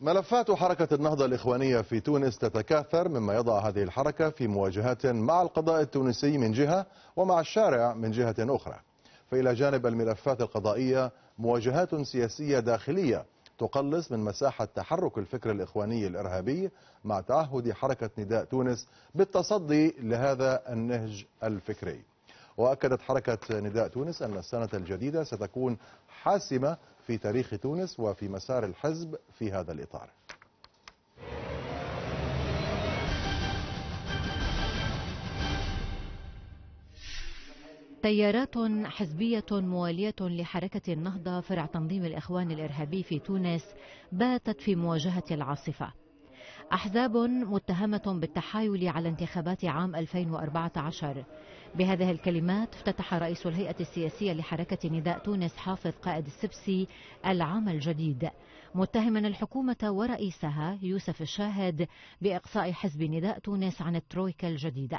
ملفات حركة النهضة الإخوانية في تونس تتكاثر مما يضع هذه الحركة في مواجهات مع القضاء التونسي من جهة ومع الشارع من جهة أخرى فإلى جانب الملفات القضائية مواجهات سياسية داخلية تقلص من مساحة تحرك الفكر الإخواني الإرهابي مع تعهد حركة نداء تونس بالتصدي لهذا النهج الفكري وأكدت حركة نداء تونس أن السنة الجديدة ستكون حاسمة في تاريخ تونس وفي مسار الحزب في هذا الإطار تيارات حزبية موالية لحركة النهضة فرع تنظيم الإخوان الإرهابي في تونس باتت في مواجهة العاصفة أحزاب متهمة بالتحايل على انتخابات عام 2014 بهذه الكلمات افتتح رئيس الهيئة السياسية لحركة نداء تونس حافظ قائد السبسي العام الجديد متهما الحكومة ورئيسها يوسف الشاهد بإقصاء حزب نداء تونس عن الترويكا الجديدة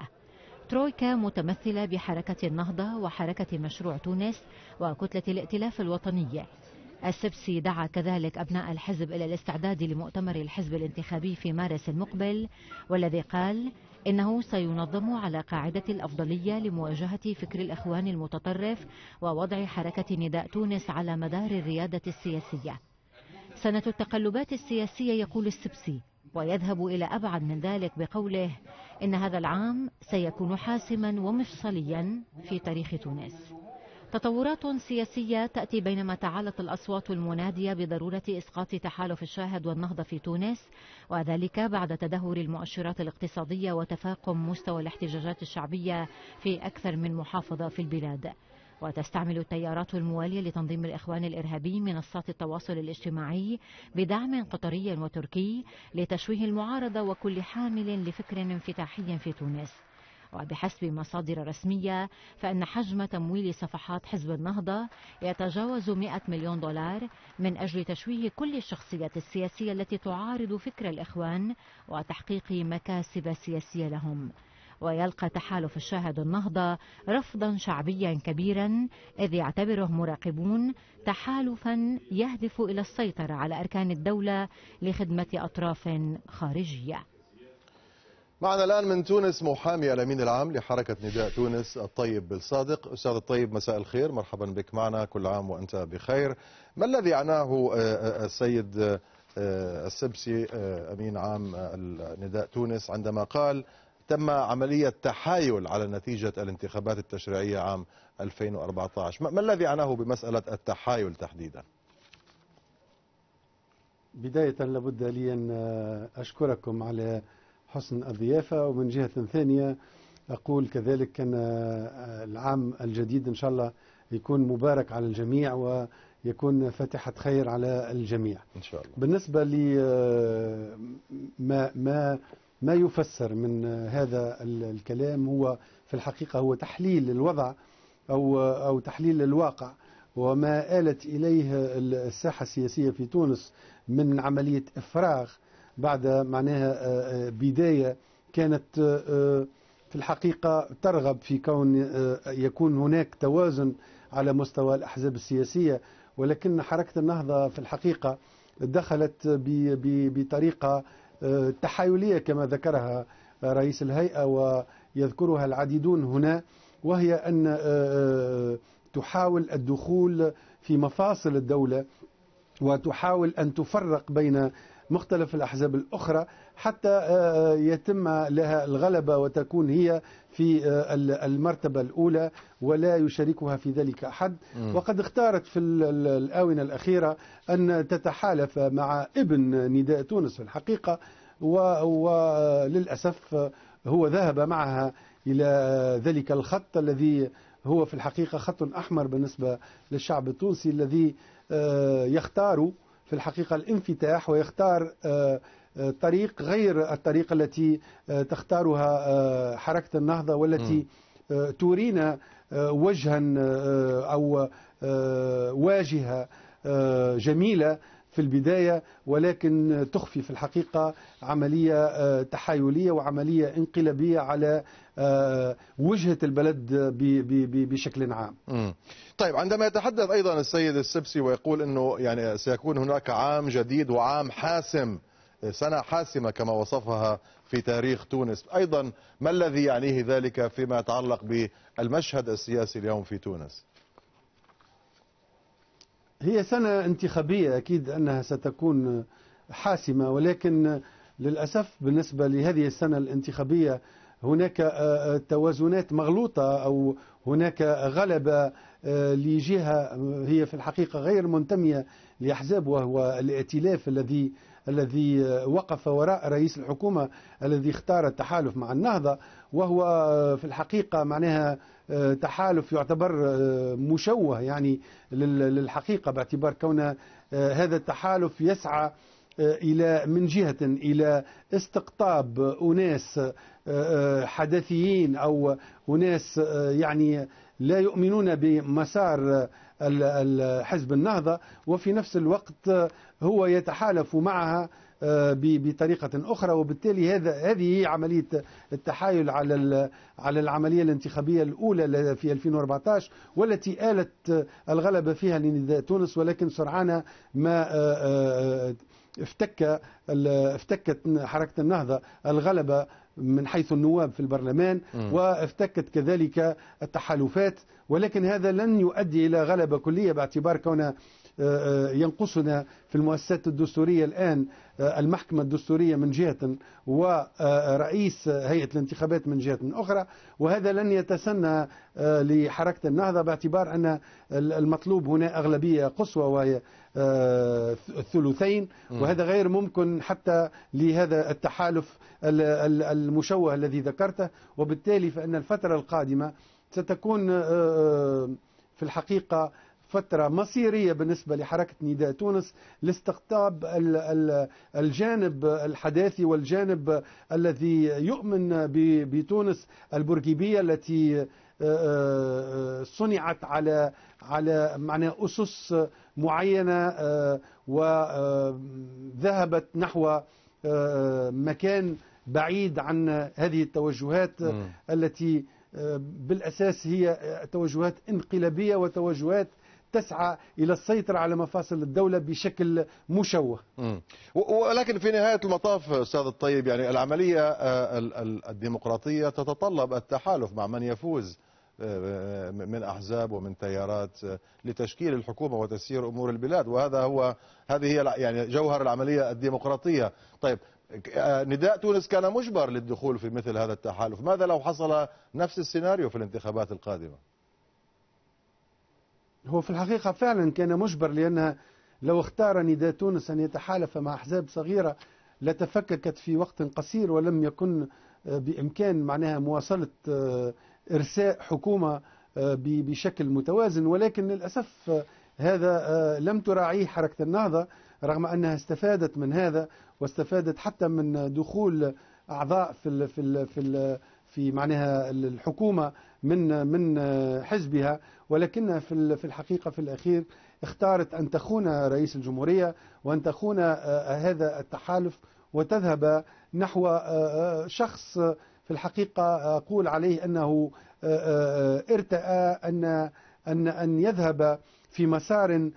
ترويكا متمثلة بحركة النهضة وحركة مشروع تونس وكتلة الائتلاف الوطنية السبسي دعا كذلك أبناء الحزب إلى الاستعداد لمؤتمر الحزب الانتخابي في مارس المقبل والذي قال إنه سينظم على قاعدة الأفضلية لمواجهة فكر الإخوان المتطرف ووضع حركة نداء تونس على مدار الريادة السياسية سنة التقلبات السياسية يقول السبسي ويذهب إلى أبعد من ذلك بقوله إن هذا العام سيكون حاسما ومفصليا في تاريخ تونس تطورات سياسية تأتي بينما تعالت الأصوات المنادية بضرورة إسقاط تحالف الشاهد والنهضة في تونس وذلك بعد تدهور المؤشرات الاقتصادية وتفاقم مستوى الاحتجاجات الشعبية في أكثر من محافظة في البلاد وتستعمل التيارات الموالية لتنظيم الإخوان الإرهابي منصات التواصل الاجتماعي بدعم قطري وتركي لتشويه المعارضة وكل حامل لفكر انفتاحي في تونس وبحسب مصادر رسمية فإن حجم تمويل صفحات حزب النهضة يتجاوز 100 مليون دولار من أجل تشويه كل الشخصيات السياسية التي تعارض فكر الإخوان وتحقيق مكاسب سياسية لهم ويلقى تحالف الشاهد النهضة رفضا شعبيا كبيرا إذ يعتبره مراقبون تحالفا يهدف إلى السيطرة على أركان الدولة لخدمة أطراف خارجية معنا الآن من تونس محامي الأمين العام لحركة نداء تونس الطيب بالصادق أستاذ الطيب مساء الخير مرحبا بك معنا كل عام وأنت بخير ما الذي عناه آه، آه، السيد آه، السبسي أمين عام نداء تونس عندما قال تم عملية تحايل على نتيجة الانتخابات التشريعية عام 2014 ما الذي عناه بمسألة التحايل تحديدا بداية لابد لي أن أشكركم على حسن الضيافة ومن جهة ثانية أقول كذلك أن آه، العام الجديد إن شاء الله يكون مبارك على الجميع ويكون فاتحة خير على الجميع إن شاء الله بالنسبة آه، ما ما ما يفسر من آه، هذا الكلام هو في الحقيقة هو تحليل الوضع أو أو تحليل الواقع وما آلت إليه الساحة السياسية في تونس من عملية إفراغ بعد معناها آه، آه، بداية كانت آه، في الحقيقة ترغب في كون يكون هناك توازن على مستوى الأحزاب السياسية ولكن حركة النهضة في الحقيقة دخلت بطريقة تحايلية كما ذكرها رئيس الهيئة ويذكرها العديدون هنا وهي أن تحاول الدخول في مفاصل الدولة وتحاول أن تفرق بين مختلف الأحزاب الأخرى حتى آه، آه، يتم لها الغلبة وتكون هي في آه، المرتبة الأولى ولا يشاركها في ذلك أحد وقد اختارت في الآونة الأخيرة أن تتحالف مع ابن نداء تونس في الحقيقة وللأسف هو ذهب معها إلى ذلك الخط الذي هو في الحقيقة خط أحمر بالنسبة للشعب التونسي الذي يختار في الحقيقة الانفتاح ويختار آه، آه، طريق غير الطريق التي آه، تختارها حركة النهضة والتي تورينا وجها أو واجهة جميلة في البداية ولكن تخفي في الحقيقة عملية آه، تحايلية وعملية انقلابية على آه، وجهة البلد بشكل عام طيب عندما يتحدث أيضا السيد السبسي ويقول أنه يعني سيكون هناك عام جديد وعام حاسم سنة حاسمة كما وصفها في تاريخ تونس أيضا ما الذي يعنيه ذلك فيما يتعلق بالمشهد السياسي اليوم في تونس هي سنة انتخابية أكيد أنها ستكون حاسمة ولكن للأسف بالنسبة لهذه السنة الانتخابية هناك آه، آه، توازنات مغلوطة أو هناك غلبة آه، لجهة آه، هي في الحقيقة غير منتمية لأحزاب وهو الائتلاف الذي الذي آه، وقف وراء رئيس الحكومة الذي اختار التحالف مع النهضة وهو في الحقيقة معناها تحالف يعتبر مشوه يعني للحقيقة باعتبار كون هذا التحالف يسعى الى من جهه الى استقطاب اناس حدثيين او اناس يعني لا يؤمنون بمسار حزب النهضة وفي نفس الوقت هو يتحالف معها آه، بطريقة أخرى وبالتالي هذا هذه عملية التحايل على على العملية الانتخابية الأولى في 2014 والتي آلت الغلبة فيها لنداء تونس ولكن سرعان ما آه، آه، افتك افتكت حركة النهضة الغلبة من حيث النواب في البرلمان وافتكت كذلك التحالفات ولكن هذا لن يؤدي إلى غلبة كلية باعتبار كون آه، آه، ينقصنا في المؤسسات الدستورية الآن آه، المحكمة الدستورية من جهة ورئيس هيئة الانتخابات من جهة أخرى وهذا لن يتسنى لحركة النهضة باعتبار أن المطلوب هنا أغلبية قصوى وهي الثلثين وهذا غير ممكن حتى لهذا التحالف المشوه الذي ذكرته وبالتالي فإن الفترة القادمة ستكون في الحقيقة فترة مصيرية بالنسبة لحركة نداء تونس لاستقطاب الجانب الحداثي والجانب الذي يؤمن بتونس البرجيبية التي آه، آه، صنعت على على معنى أسس معينة آه، وذهبت نحو مكان بعيد عن هذه التوجهات م. التي بالأساس هي توجهات انقلابية وتوجهات تسعى إلى السيطرة على مفاصل الدولة بشكل مشوه ولكن في نهاية المطاف أستاذ الطيب يعني العملية آه، الديمقراطية تتطلب التحالف مع من يفوز آه، آه، من احزاب ومن تيارات لتشكيل الحكومه وتسيير امور البلاد وهذا هو هذه هي يعني جوهر العمليه الديمقراطيه طيب نداء تونس كان مجبر للدخول في مثل هذا التحالف ماذا لو حصل نفس السيناريو في الانتخابات القادمه هو في الحقيقة فعلا كان مجبر لأنها لو اختار نداء تونس أن يتحالف مع أحزاب صغيرة لتفككت في وقت قصير ولم يكن آه، بإمكان معناها مواصلة آه، إرساء حكومة آه، بشكل متوازن ولكن للأسف هذا لم تراعيه حركة النهضة رغم أنها استفادت من هذا واستفادت حتى من دخول أعضاء في ال في ال في ال في معناها الحكومة من من حزبها ولكنها في في الحقيقة في الأخير اختارت أن تخون رئيس الجمهورية وأن تخون آه، آه، هذا التحالف وتذهب نحو آه، شخص في الحقيقة أقول عليه أنه ارتأى أن أن أن يذهب في مسار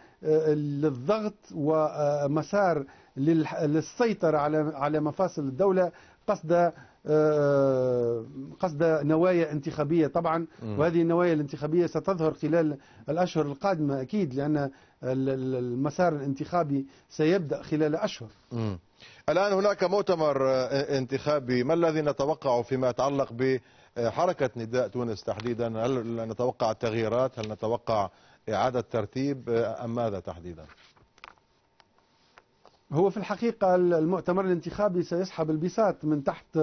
للضغط ومسار للسيطرة على على مفاصل الدولة قصد آه، آه، قصد نوايا انتخابية طبعا وهذه النوايا الانتخابية ستظهر خلال الأشهر القادمة أكيد لأن المسار الانتخابي سيبدأ خلال أشهر الآن هناك مؤتمر آه، انتخابي ما الذي نتوقعه فيما يتعلق بحركة نداء تونس تحديدا هل نتوقع التغييرات؟ هل نتوقع إعادة ترتيب أم ماذا تحديدا هو في الحقيقة المؤتمر الانتخابي سيسحب البساط من تحت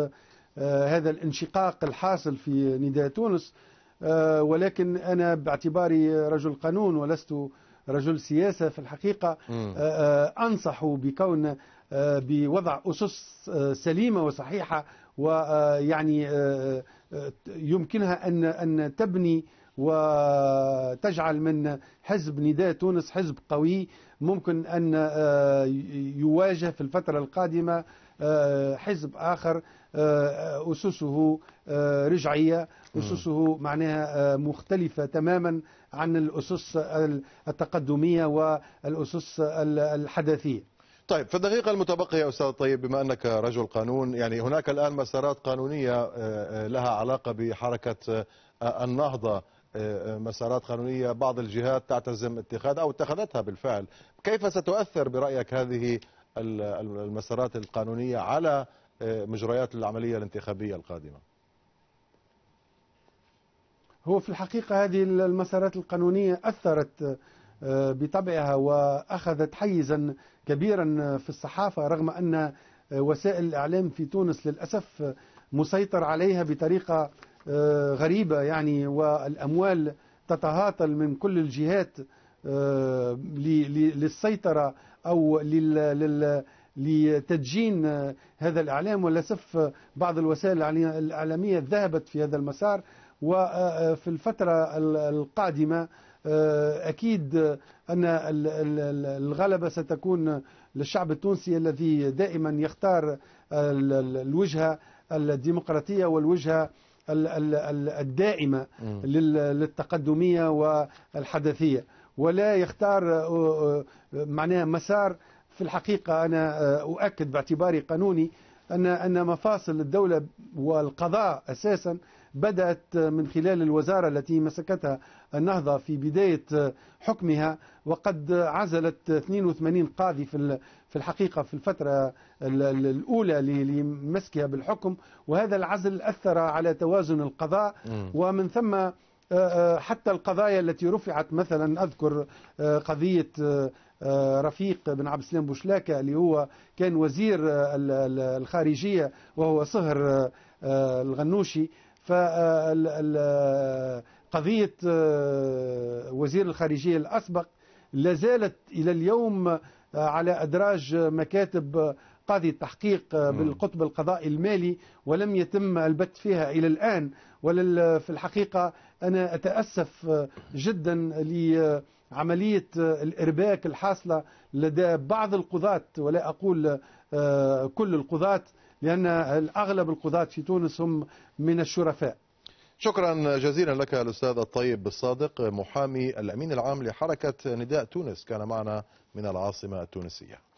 آه، هذا الانشقاق الحاصل في نداء تونس آه، ولكن أنا باعتباري رجل قانون ولست رجل سياسة في الحقيقة آه، أنصح بكون بوضع أسس سليمة وصحيحة ويعني يمكنها أن أن تبني وتجعل من حزب نداء تونس حزب قوي ممكن أن يواجه في الفترة القادمة آه، حزب آخر آه، آه، أسسه رجعية أسسه معناها مختلفة تماما عن الأسس التقدمية والأسس الحداثية طيب في الدقيقة المتبقية أستاذ طيب بما أنك رجل قانون يعني هناك الآن مسارات قانونية لها علاقة بحركة النهضة مسارات قانونية بعض الجهات تعتزم اتخاذها أو اتخذتها بالفعل كيف ستؤثر برأيك هذه المسارات القانونية على آه، مجريات العملية الانتخابية القادمة هو في الحقيقة هذه المسارات القانونية أثرت آه، بطبعها وأخذت حيزا كبيرا في الصحافة رغم أن آه، وسائل الإعلام في تونس للأسف مسيطر عليها بطريقة غريبة يعني والأموال تتهاطل من كل الجهات للسيطرة أو لل لتدجين هذا الإعلام ولسف بعض الوسائل الإعلامية ذهبت في هذا المسار وفي الفترة القادمة أكيد أن الغلبة ستكون للشعب التونسي الذي دائما يختار الوجهة الديمقراطية والوجهة الدائمة للتقدمية والحدثية ولا يختار آه، آه، آه، معناها مسار في الحقيقة أنا أؤكد باعتباري قانوني أن أن مفاصل الدولة والقضاء أساسا بدأت من خلال الوزارة التي مسكتها النهضة في بداية حكمها وقد عزلت 82 قاضي في في الحقيقة في الفترة الأولى لمسكها بالحكم وهذا العزل أثر على توازن القضاء ومن ثم آه، آه، حتى القضايا التي رفعت مثلا أذكر آه، قضية رفيق بن عبد السلام بوشلاكة اللي هو كان وزير الخارجية وهو صهر الغنوشي فقضية وزير الخارجية الأسبق لازالت إلى اليوم على أدراج مكاتب قاضي التحقيق بالقطب القضائي المالي ولم يتم البت فيها إلى الآن ولل في الحقيقة أنا أتأسف جدا لعملية الإرباك الحاصلة لدى بعض القضاة ولا أقول آه، كل القضاة لأن الأغلب القضاة في تونس هم من الشرفاء شكرا جزيلا لك الأستاذ الطيب الصادق محامي الأمين العام لحركة نداء تونس كان معنا من العاصمة التونسية